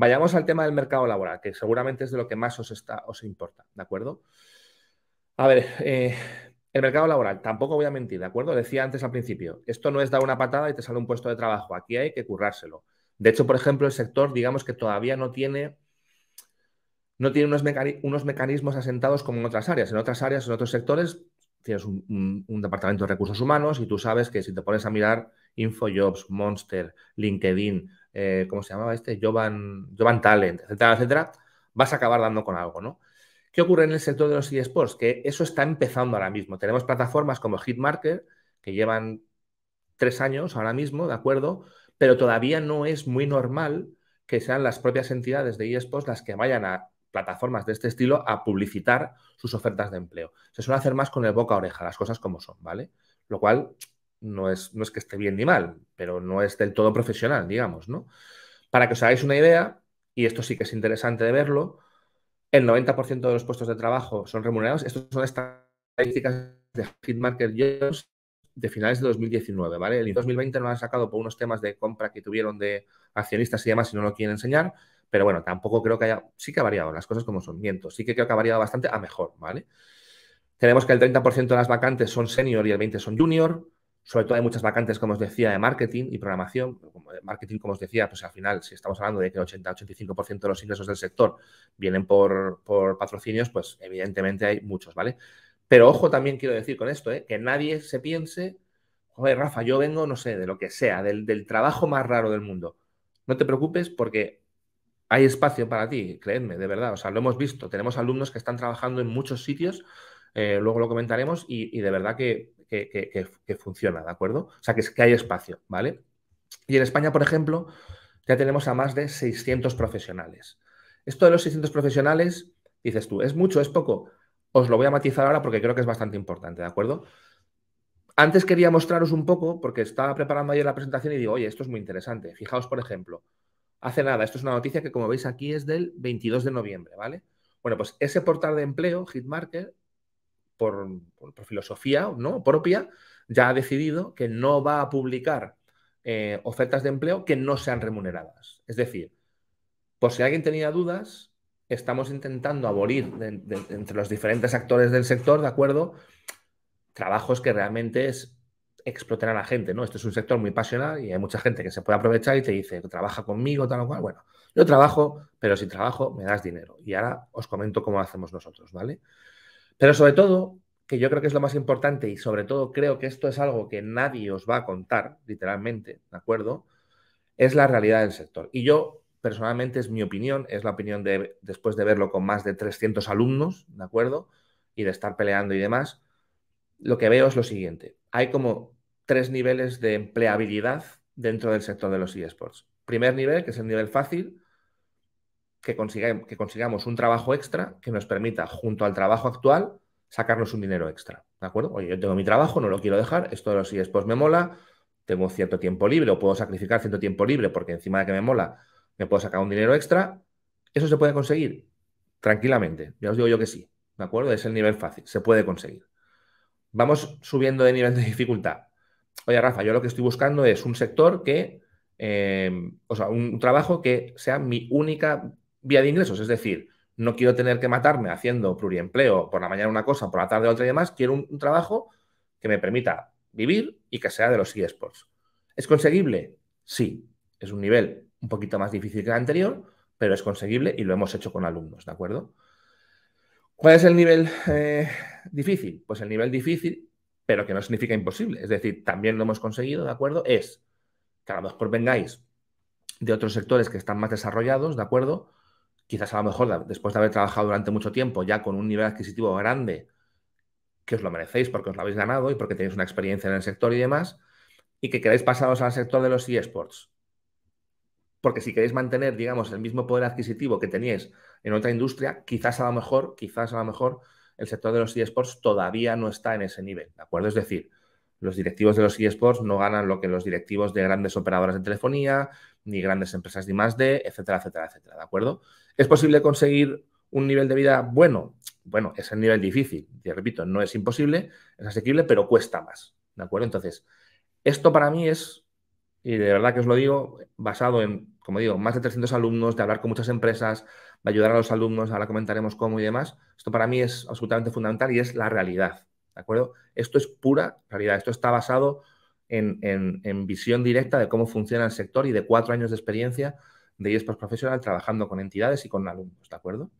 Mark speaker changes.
Speaker 1: Vayamos al tema del mercado laboral, que seguramente es de lo que más os, está, os importa, ¿de acuerdo? A ver, eh, el mercado laboral, tampoco voy a mentir, ¿de acuerdo? Decía antes al principio, esto no es dar una patada y te sale un puesto de trabajo, aquí hay que currárselo. De hecho, por ejemplo, el sector, digamos que todavía no tiene, no tiene unos, mecanismos asentados como en otras áreas. En otras áreas, en otros sectores, tienes un, departamento de recursos humanos y tú sabes que si te pones a mirar InfoJobs, Monster, LinkedIn, eh, ¿cómo se llamaba este? Jovan, Jovan Talent, etcétera, etcétera, vas a acabar dando con algo, ¿no? ¿Qué ocurre en el sector de los eSports? Que eso está empezando ahora mismo. Tenemos plataformas como Hitmarker, que llevan tres años ahora mismo, ¿de acuerdo? Pero todavía no es muy normal que sean las propias entidades de eSports las que vayan a plataformas de este estilo a publicitar sus ofertas de empleo. Se suele hacer más con el boca a oreja, las cosas como son, ¿vale? Lo cual no es, no es que esté bien ni mal, pero no es del todo profesional, digamos, ¿no? Para que os hagáis una idea, y esto sí que es interesante de verlo, el 90% de los puestos de trabajo son remunerados. Estas son estadísticas de Hitmarker Jobs de finales de 2019, ¿vale? El 2020 no lo han sacado por unos temas de compra que tuvieron de accionistas y demás y no lo quieren enseñar, pero bueno, tampoco creo que haya, sí que ha variado las cosas como son, miento, sí que creo que ha variado bastante a mejor, ¿vale? Tenemos que el 30% de las vacantes son senior y el 20% son junior, sobre todo hay muchas vacantes, como os decía, de marketing y programación. Marketing, como os decía, pues al final, si estamos hablando de que el 80-85% de los ingresos del sector vienen por, patrocinios, pues evidentemente hay muchos, ¿vale? Pero ojo también quiero decir con esto, ¿eh? que nadie se piense, joder, Rafa, yo vengo, no sé, de lo que sea, del, trabajo más raro del mundo. No te preocupes porque hay espacio para ti, creedme, de verdad. O sea, lo hemos visto. Tenemos alumnos que están trabajando en muchos sitios, eh, luego lo comentaremos, y, y de verdad que que, funciona, ¿de acuerdo? O sea, que, que hay espacio, ¿vale? Y en España, por ejemplo, ya tenemos a más de 600 profesionales. Esto de los 600 profesionales, dices tú, ¿es mucho, es poco? Os lo voy a matizar ahora porque creo que es bastante importante, ¿de acuerdo? Antes quería mostraros un poco, porque estaba preparando ayer la presentación y digo, oye, esto es muy interesante. Fijaos, por ejemplo, hace nada, esto es una noticia que como veis aquí es del 22 de noviembre, ¿vale? Bueno, pues ese portal de empleo, Hitmarker, por, filosofía ¿no? propia, ya ha decidido que no va a publicar eh, ofertas de empleo que no sean remuneradas. Es decir, por si alguien tenía dudas, estamos intentando abolir entre los diferentes actores del sector, ¿de acuerdo? Trabajos que realmente es explotar a la gente, ¿no? Esto es un sector muy pasional y hay mucha gente que se puede aprovechar y te dice, trabaja conmigo, tal o cual. Bueno, yo trabajo, pero si trabajo me das dinero. Y ahora os comento cómo hacemos nosotros, ¿vale? Pero sobre todo, que yo creo que es lo más importante y sobre todo creo que esto es algo que nadie os va a contar, literalmente, ¿de acuerdo? Es la realidad del sector. Y yo, personalmente, es mi opinión, es la opinión de, después de verlo con más de 300 alumnos, ¿de acuerdo? Y de estar peleando y demás, lo que veo es lo siguiente. Hay como tres niveles de empleabilidad dentro del sector de los eSports. Primer nivel, que es el nivel fácil, que, que consigamos un trabajo extra que nos permita, junto al trabajo actual, sacarnos un dinero extra. ¿De acuerdo? Oye, yo tengo mi trabajo, no lo quiero dejar, esto sí después me mola, tengo cierto tiempo libre o puedo sacrificar cierto tiempo libre porque encima de que me mola me puedo sacar un dinero extra. Eso se puede conseguir tranquilamente. Ya os digo yo que sí. ¿De acuerdo? Es el nivel fácil, se puede conseguir. Vamos subiendo de nivel de dificultad. Oye, Rafa, yo lo que estoy buscando es un sector que, eh, o sea, un trabajo que sea mi única vía de ingresos, es decir, no quiero tener que matarme haciendo pluriempleo por la mañana una cosa, por la tarde otra y demás, quiero un, trabajo que me permita vivir y que sea de los eSports. ¿Es conseguible? Sí, es un nivel un poquito más difícil que el anterior, pero es conseguible y lo hemos hecho con alumnos, ¿de acuerdo? ¿Cuál es el nivel eh, difícil? Pues el nivel difícil, pero que no significa imposible, es decir, también lo hemos conseguido, ¿de acuerdo? Es que a lo mejor vengáis de otros sectores que están más desarrollados, ¿de acuerdo? quizás a lo mejor después de haber trabajado durante mucho tiempo ya con un nivel adquisitivo grande, que os lo merecéis porque os lo habéis ganado y porque tenéis una experiencia en el sector y demás, y que queráis pasaros al sector de los eSports. Porque si queréis mantener, digamos, el mismo poder adquisitivo que teníais en otra industria, quizás a lo mejor, quizás a lo mejor el sector de los eSports todavía no está en ese nivel, ¿de acuerdo? Es decir, los directivos de los eSports no ganan lo que los directivos de grandes operadoras de telefonía, ni grandes empresas de más de, etcétera, etcétera, etcétera, ¿de acuerdo? ¿Es posible conseguir un nivel de vida bueno? Bueno, es el nivel difícil. Te repito, no es imposible, es asequible, pero cuesta más. ¿De acuerdo? Entonces, esto para mí es, y de verdad que os lo digo, basado en, como digo, más de 300 alumnos, de hablar con muchas empresas, de ayudar a los alumnos, ahora comentaremos cómo y demás. Esto para mí es absolutamente fundamental y es la realidad. ¿De acuerdo? Esto es pura realidad. Esto está basado en, en, en visión directa de cómo funciona el sector y de cuatro años de experiencia de eSports profesional trabajando con entidades y con alumnos, ¿de acuerdo?